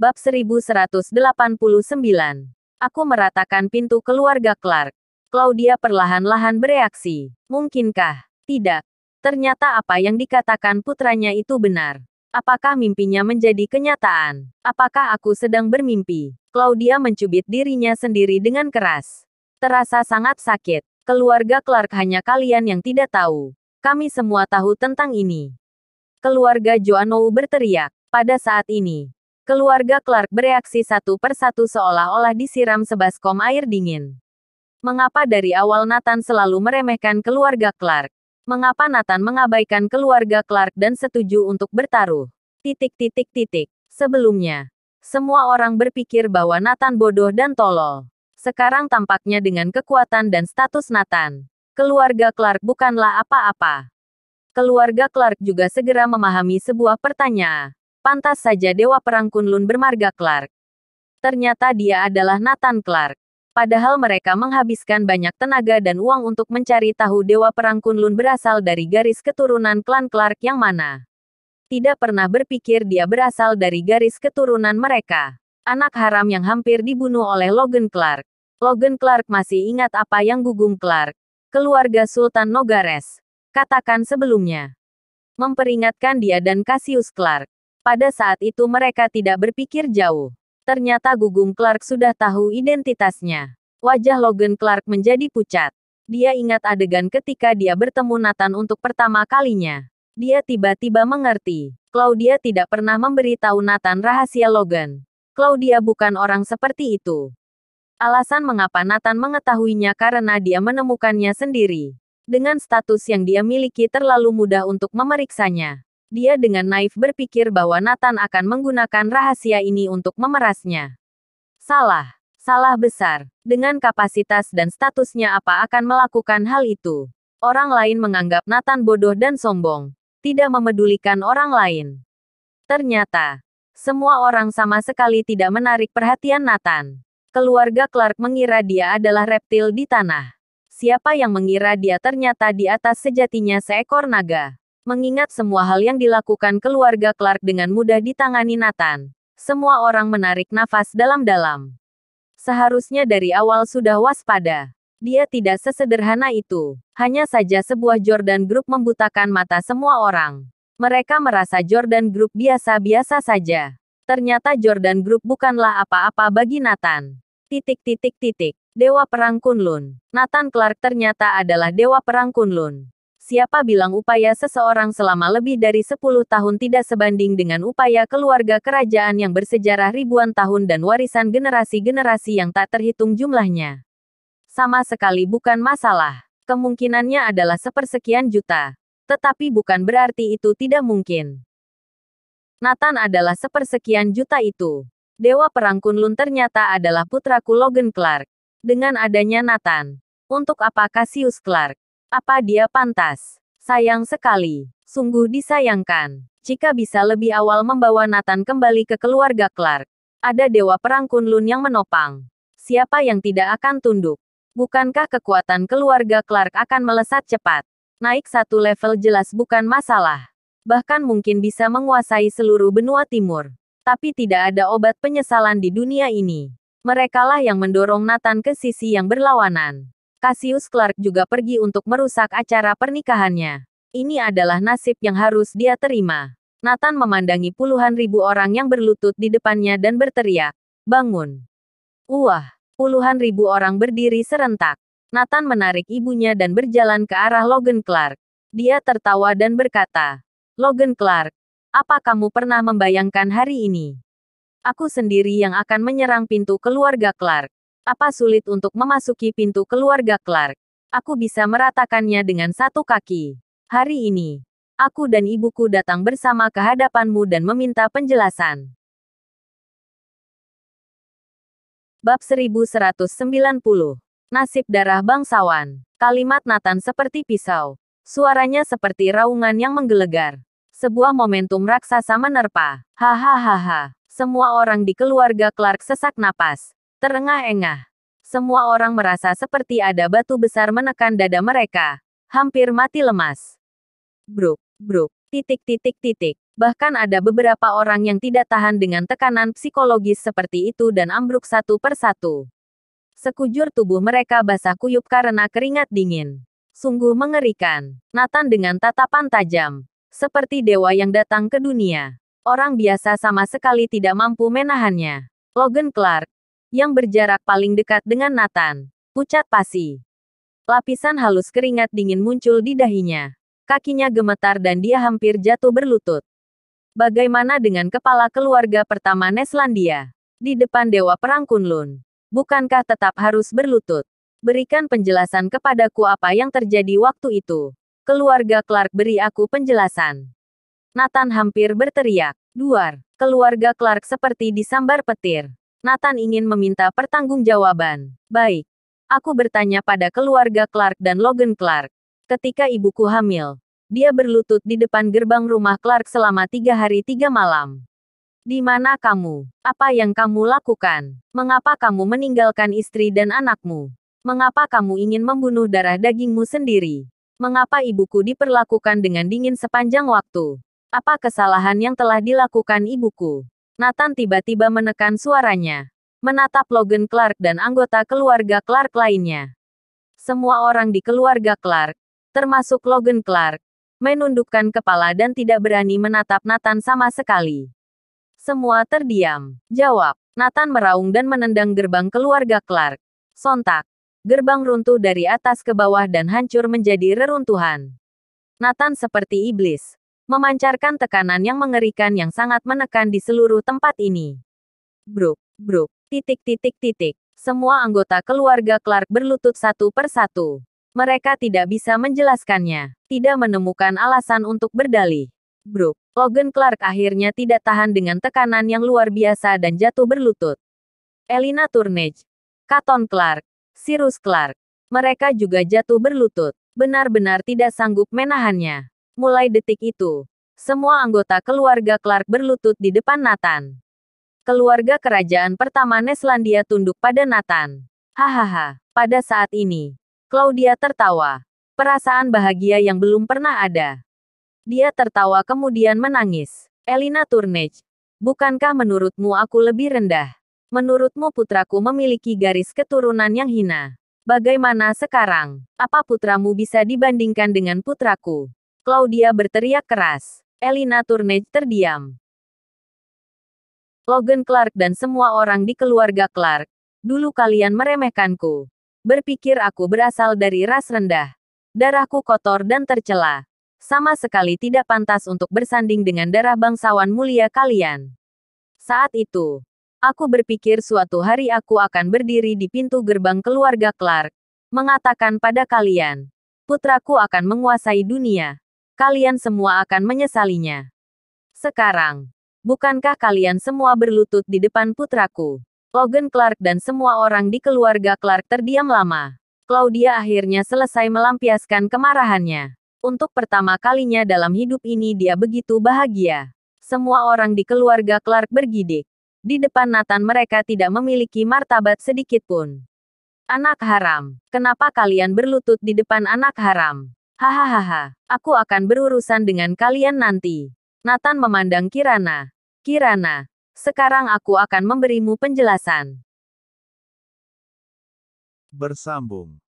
Bab 1189. Aku meratakan pintu keluarga Clark. Claudia perlahan-lahan bereaksi. Mungkinkah? Tidak. Ternyata apa yang dikatakan putranya itu benar. Apakah mimpinya menjadi kenyataan? Apakah aku sedang bermimpi? Claudia mencubit dirinya sendiri dengan keras. Terasa sangat sakit. Keluarga Clark hanya kalian yang tidak tahu. Kami semua tahu tentang ini. Keluarga Joannou berteriak. Pada saat ini, Keluarga Clark bereaksi satu persatu seolah-olah disiram sebaskom air dingin. Mengapa dari awal Nathan selalu meremehkan keluarga Clark? Mengapa Nathan mengabaikan keluarga Clark dan setuju untuk bertaruh? Titik titik titik. Sebelumnya, semua orang berpikir bahwa Nathan bodoh dan tolol. Sekarang tampaknya dengan kekuatan dan status Nathan, keluarga Clark bukanlah apa-apa. Keluarga Clark juga segera memahami sebuah pertanyaan. Pantas saja Dewa Perang Kunlun bermarga Clark. Ternyata dia adalah Nathan Clark. Padahal mereka menghabiskan banyak tenaga dan uang untuk mencari tahu Dewa Perang Kunlun berasal dari garis keturunan klan Clark yang mana. Tidak pernah berpikir dia berasal dari garis keturunan mereka. Anak haram yang hampir dibunuh oleh Logan Clark. Logan Clark masih ingat apa yang Gugum Clark. Keluarga Sultan Nogares. Katakan sebelumnya. Memperingatkan dia dan Cassius Clark pada saat itu mereka tidak berpikir jauh. Ternyata Gugum Clark sudah tahu identitasnya. Wajah Logan Clark menjadi pucat. Dia ingat adegan ketika dia bertemu Nathan untuk pertama kalinya. Dia tiba-tiba mengerti. Claudia tidak pernah memberitahu Nathan rahasia Logan. Claudia bukan orang seperti itu. Alasan mengapa Nathan mengetahuinya karena dia menemukannya sendiri. Dengan status yang dia miliki terlalu mudah untuk memeriksanya. Dia dengan naif berpikir bahwa Nathan akan menggunakan rahasia ini untuk memerasnya. Salah. Salah besar. Dengan kapasitas dan statusnya apa akan melakukan hal itu. Orang lain menganggap Nathan bodoh dan sombong. Tidak memedulikan orang lain. Ternyata, semua orang sama sekali tidak menarik perhatian Nathan. Keluarga Clark mengira dia adalah reptil di tanah. Siapa yang mengira dia ternyata di atas sejatinya seekor naga? Mengingat semua hal yang dilakukan keluarga Clark dengan mudah ditangani Nathan, semua orang menarik nafas dalam-dalam. Seharusnya dari awal sudah waspada. Dia tidak sesederhana itu. Hanya saja sebuah Jordan Group membutakan mata semua orang. Mereka merasa Jordan Group biasa-biasa saja. Ternyata Jordan Group bukanlah apa-apa bagi Nathan. Titik titik titik. Dewa Perang Kunlun. Nathan Clark ternyata adalah Dewa Perang Kunlun. Siapa bilang upaya seseorang selama lebih dari 10 tahun tidak sebanding dengan upaya keluarga kerajaan yang bersejarah ribuan tahun dan warisan generasi-generasi yang tak terhitung jumlahnya? Sama sekali bukan masalah. Kemungkinannya adalah sepersekian juta. Tetapi bukan berarti itu tidak mungkin. Nathan adalah sepersekian juta itu. Dewa Perang Kunlun ternyata adalah putraku Logan Clark. Dengan adanya Nathan. Untuk apa Cassius Clark? Apa dia pantas? Sayang sekali. Sungguh disayangkan. Jika bisa lebih awal membawa Nathan kembali ke keluarga Clark. Ada Dewa Perang Kunlun yang menopang. Siapa yang tidak akan tunduk? Bukankah kekuatan keluarga Clark akan melesat cepat? Naik satu level jelas bukan masalah. Bahkan mungkin bisa menguasai seluruh benua timur. Tapi tidak ada obat penyesalan di dunia ini. Merekalah yang mendorong Nathan ke sisi yang berlawanan. Cassius Clark juga pergi untuk merusak acara pernikahannya. Ini adalah nasib yang harus dia terima. Nathan memandangi puluhan ribu orang yang berlutut di depannya dan berteriak, "Bangun!" Wah, puluhan ribu orang berdiri serentak. Nathan menarik ibunya dan berjalan ke arah Logan Clark. Dia tertawa dan berkata, "Logan Clark, apa kamu pernah membayangkan hari ini? Aku sendiri yang akan menyerang pintu keluarga Clark. Apa sulit untuk memasuki pintu keluarga Clark? Aku bisa meratakannya dengan satu kaki. Hari ini, aku dan ibuku datang bersama ke hadapanmu dan meminta penjelasan. Bab 1190. Nasib darah bangsawan. Kalimat Nathan seperti pisau. Suaranya seperti raungan yang menggelegar. Sebuah momentum raksasa menerpa. Hahaha. Semua orang di keluarga Clark sesak napas. Terengah-engah. Semua orang merasa seperti ada batu besar menekan dada mereka. Hampir mati lemas. Bruk, bruk, titik titik titik. Bahkan ada beberapa orang yang tidak tahan dengan tekanan psikologis seperti itu dan ambruk satu persatu. Sekujur tubuh mereka basah kuyup karena keringat dingin. Sungguh mengerikan. Nathan dengan tatapan tajam. Seperti dewa yang datang ke dunia. Orang biasa sama sekali tidak mampu menahannya. Logan Clark, yang berjarak paling dekat dengan Nathan. Pucat pasi. Lapisan halus keringat dingin muncul di dahinya. Kakinya gemetar dan dia hampir jatuh berlutut. Bagaimana dengan kepala keluarga pertama Neslandia? Di depan Dewa Perang Kunlun. Bukankah tetap harus berlutut? Berikan penjelasan kepadaku apa yang terjadi waktu itu. Keluarga Clark beri aku penjelasan. Nathan hampir berteriak. Duar, keluarga Clark seperti disambar petir. Nathan ingin meminta pertanggungjawaban. Baik. Aku bertanya pada keluarga Clark dan Logan Clark. Ketika ibuku hamil, dia berlutut di depan gerbang rumah Clark selama tiga hari tiga malam. Di mana kamu? Apa yang kamu lakukan? Mengapa kamu meninggalkan istri dan anakmu? Mengapa kamu ingin membunuh darah dagingmu sendiri? Mengapa ibuku diperlakukan dengan dingin sepanjang waktu? Apa kesalahan yang telah dilakukan ibuku? Nathan tiba-tiba menekan suaranya. Menatap Logan Clark dan anggota keluarga Clark lainnya. Semua orang di keluarga Clark, termasuk Logan Clark, menundukkan kepala dan tidak berani menatap Nathan sama sekali. Semua terdiam. Jawab. Nathan meraung dan menendang gerbang keluarga Clark. Sontak. Gerbang runtuh dari atas ke bawah dan hancur menjadi reruntuhan. Nathan seperti iblis, memancarkan tekanan yang mengerikan yang sangat menekan di seluruh tempat ini. Bruk, bruk, titik titik titik. Semua anggota keluarga Clark berlutut satu per satu. Mereka tidak bisa menjelaskannya, tidak menemukan alasan untuk berdalih. Bruk, Logan Clark akhirnya tidak tahan dengan tekanan yang luar biasa dan jatuh berlutut. Elina Turnage, Katon Clark, Cyrus Clark, mereka juga jatuh berlutut. Benar-benar tidak sanggup menahannya. Mulai detik itu, semua anggota keluarga Clark berlutut di depan Nathan. Keluarga kerajaan pertama Neslandia tunduk pada Nathan. Hahaha, pada saat ini, Claudia tertawa. Perasaan bahagia yang belum pernah ada. Dia tertawa kemudian menangis. Elina Turnage, bukankah menurutmu aku lebih rendah? Menurutmu putraku memiliki garis keturunan yang hina? Bagaimana sekarang? Apa putramu bisa dibandingkan dengan putraku? Claudia berteriak keras. Elina Turnage terdiam. Logan Clark dan semua orang di keluarga Clark, dulu kalian meremehkanku. Berpikir aku berasal dari ras rendah. Darahku kotor dan tercela. Sama sekali tidak pantas untuk bersanding dengan darah bangsawan mulia kalian. Saat itu, aku berpikir suatu hari aku akan berdiri di pintu gerbang keluarga Clark, mengatakan pada kalian, putraku akan menguasai dunia kalian semua akan menyesalinya. Sekarang, bukankah kalian semua berlutut di depan putraku? Logan Clark dan semua orang di keluarga Clark terdiam lama. Claudia akhirnya selesai melampiaskan kemarahannya. Untuk pertama kalinya dalam hidup ini dia begitu bahagia. Semua orang di keluarga Clark bergidik. Di depan Nathan mereka tidak memiliki martabat sedikitpun. Anak haram, kenapa kalian berlutut di depan anak haram? Hahaha, aku akan berurusan dengan kalian nanti. Nathan memandang Kirana. Kirana, sekarang aku akan memberimu penjelasan. Bersambung.